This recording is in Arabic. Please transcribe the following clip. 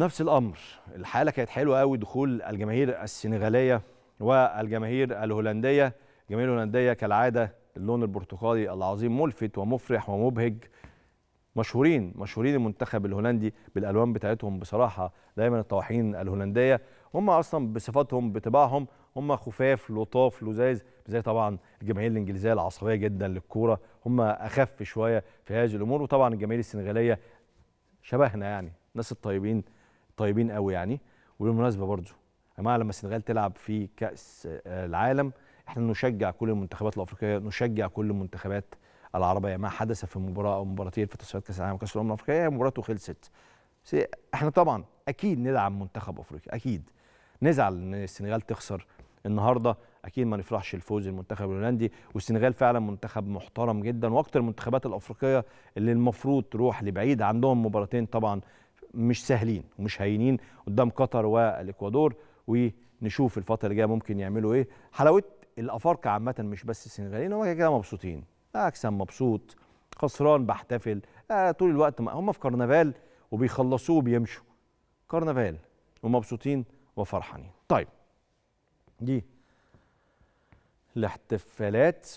نفس الامر الحاله كانت حلوه قوي دخول الجماهير السنغاليه والجماهير الهولنديه الجماهير الهولنديه كالعاده اللون البرتقالي العظيم ملفت ومفرح ومبهج مشهورين مشهورين المنتخب الهولندي بالالوان بتاعتهم بصراحه دايما الطواحين الهولنديه هم اصلا بصفاتهم بطباعهم هم خفاف لطاف لزاز زي طبعا الجماهير الانجليزيه العصبيه جدا للكوره هم اخف شويه في هذه الامور وطبعا الجماهير السنغاليه شبهنا يعني الناس الطيبين طيبين قوي يعني وبالمناسبه برضو يا جماعه لما السنغال تلعب في كاس آه، العالم احنا نشجع كل المنتخبات الافريقيه نشجع كل المنتخبات العربيه ما حدث في مباراه او مباراتين في تصفيات كاس العالم وكاس الامم الافريقيه مباراته خلصت احنا طبعا اكيد ندعم منتخب افريقيا اكيد نزعل ان السنغال تخسر النهارده اكيد ما نفرحش الفوز المنتخب الهولندي والسنغال فعلا منتخب محترم جدا واكتر المنتخبات الافريقيه اللي المفروض تروح لبعيد عندهم مباراتين طبعا مش سهلين ومش هينين قدام قطر والاكوادور ونشوف الفتره اللي جايه ممكن يعملوا ايه حلاوه الافارقه عامه مش بس السنغاليين هم كده مبسوطين اكسن مبسوط خسران بحتفل آه طول الوقت هم في كرنفال وبيخلصوه وبيمشوا كرنفال ومبسوطين وفرحانين طيب دي الاحتفالات